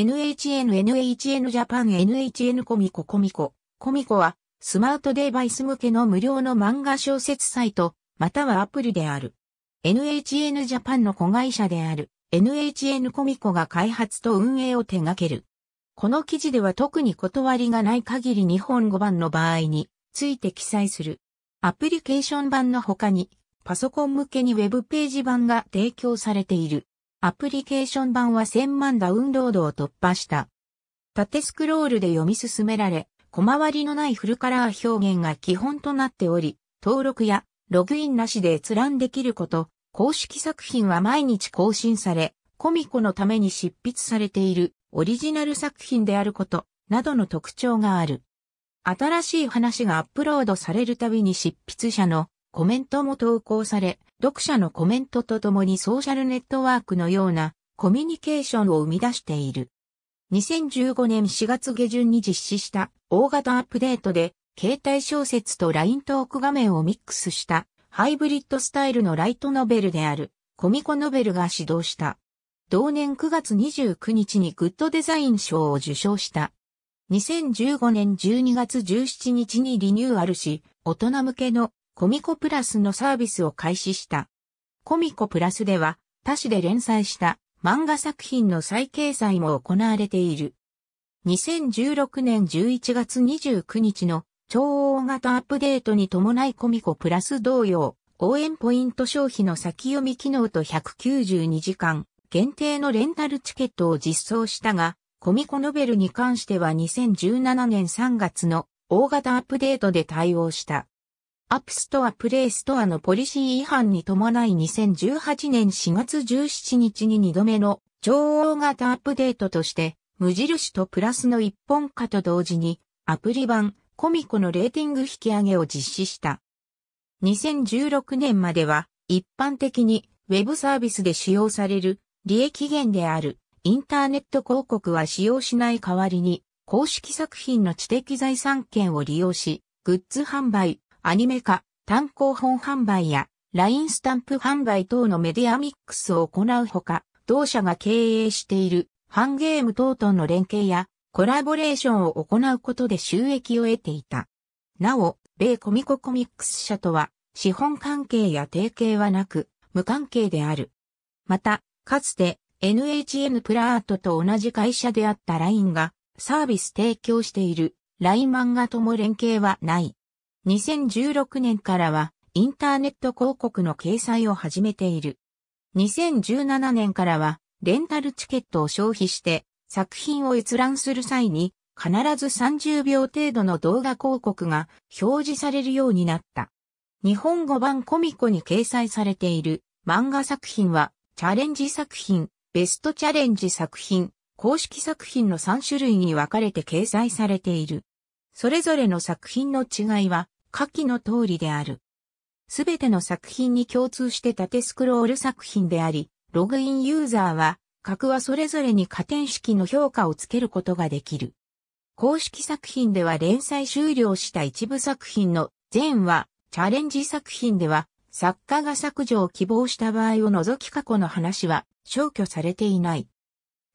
NHN NHN ジャパン NHN コミココミココミコはスマートデバイス向けの無料の漫画小説サイトまたはアプリである NHN ジャパンの子会社である NHN コミコが開発と運営を手掛けるこの記事では特に断りがない限り日本語版の場合について記載するアプリケーション版の他にパソコン向けにウェブページ版が提供されているアプリケーション版は1000万ダウンロードを突破した。縦スクロールで読み進められ、小回りのないフルカラー表現が基本となっており、登録やログインなしで閲覧できること、公式作品は毎日更新され、コミコのために執筆されているオリジナル作品であること、などの特徴がある。新しい話がアップロードされるたびに執筆者のコメントも投稿され、読者のコメントとともにソーシャルネットワークのようなコミュニケーションを生み出している。2015年4月下旬に実施した大型アップデートで、携帯小説と LINE トーク画面をミックスしたハイブリッドスタイルのライトノベルであるコミコノベルが始動した。同年9月29日にグッドデザイン賞を受賞した。2015年12月17日にリニューアルし、大人向けのコミコプラスのサービスを開始した。コミコプラスでは、他紙で連載した漫画作品の再掲載も行われている。2016年11月29日の超大型アップデートに伴いコミコプラス同様、応援ポイント消費の先読み機能と192時間限定のレンタルチケットを実装したが、コミコノベルに関しては2017年3月の大型アップデートで対応した。アップストアプレイストアのポリシー違反に伴い2018年4月17日に2度目の超大型アップデートとして、無印とプラスの一本化と同時に、アプリ版コミコのレーティング引き上げを実施した。2016年までは、一般的に web サービスで使用される利益源であるインターネット広告は使用しない代わりに公式作品の知的財産権を利用し、グッズ販売、アニメ化、単行本販売や、LINE スタンプ販売等のメディアミックスを行うほか、同社が経営しているファンゲーム等々の連携やコラボレーションを行うことで収益を得ていた。なお、米コミココミックス社とは資本関係や提携はなく無関係である。また、かつて NHN プラートと同じ会社であった LINE がサービス提供している LINE 漫画とも連携はない。2016年からはインターネット広告の掲載を始めている。2017年からはレンタルチケットを消費して作品を閲覧する際に必ず30秒程度の動画広告が表示されるようになった。日本語版コミコに掲載されている漫画作品はチャレンジ作品、ベストチャレンジ作品、公式作品の3種類に分かれて掲載されている。それぞれの作品の違いは下記の通りである。すべての作品に共通して縦スクロール作品であり、ログインユーザーは、格はそれぞれに加点式の評価をつけることができる。公式作品では連載終了した一部作品の前は、チャレンジ作品では、作家が削除を希望した場合を除き過去の話は消去されていない。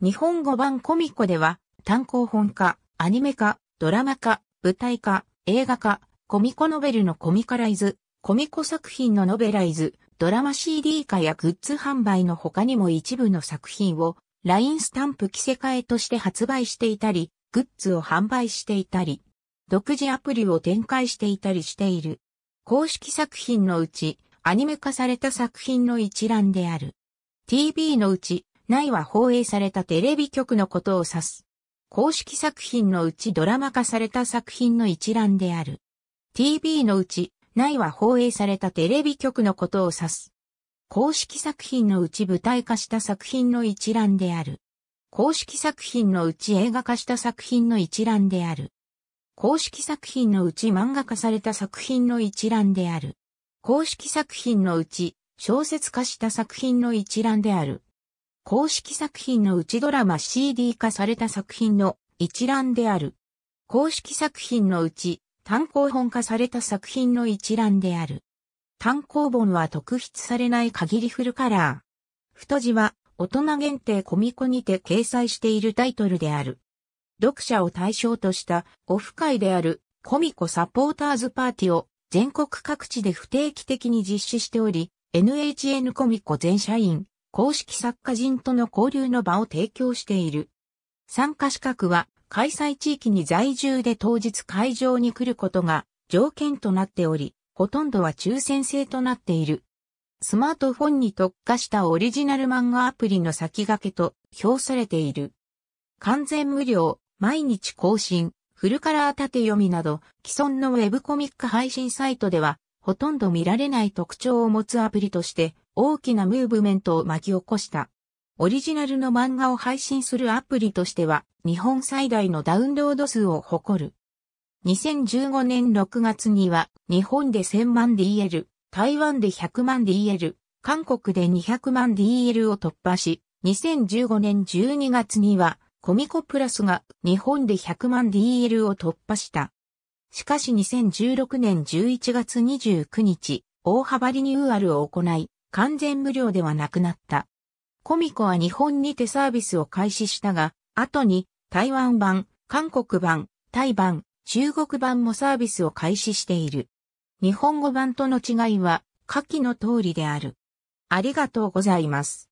日本語版コミコでは単行本化、アニメ化、ドラマ化、舞台化、映画化、コミコノベルのコミカライズ、コミコ作品のノベライズ、ドラマ CD 化やグッズ販売の他にも一部の作品を LINE スタンプ着せ替えとして発売していたり、グッズを販売していたり、独自アプリを展開していたりしている。公式作品のうち、アニメ化された作品の一覧である。TV のうち、ないは放映されたテレビ局のことを指す。公式作品のうちドラマ化された作品の一覧である。TV のうち、内は放映されたテレビ局のことを指す。公式作品のうち舞台化した作品の一覧である。公式作品のうち映画化した作品の一覧である。公式作品のうち漫画化された作品の一覧である。公式作品のうち小説化した作品の一覧である。公式作品のうちドラマ CD 化された作品の一覧である。公式作品のうち単行本化された作品の一覧である。単行本は特筆されない限りフルカラー。太字は大人限定コミコにて掲載しているタイトルである。読者を対象としたオフ会であるコミコサポーターズパーティを全国各地で不定期的に実施しており、NHN コミコ全社員、公式作家人との交流の場を提供している。参加資格は開催地域に在住で当日会場に来ることが条件となっており、ほとんどは抽選制となっている。スマートフォンに特化したオリジナル漫画アプリの先駆けと評されている。完全無料、毎日更新、フルカラー縦読みなど既存のウェブコミック配信サイトではほとんど見られない特徴を持つアプリとして大きなムーブメントを巻き起こした。オリジナルの漫画を配信するアプリとしては、日本最大のダウンロード数を誇る。2015年6月には、日本で1000万 DL、台湾で100万 DL、韓国で200万 DL を突破し、2015年12月には、コミコプラスが日本で100万 DL を突破した。しかし2016年11月29日、大幅リニューアルを行い、完全無料ではなくなった。コミコは日本にてサービスを開始したが、後に台湾版、韓国版、タイ版、中国版もサービスを開始している。日本語版との違いは、下記の通りである。ありがとうございます。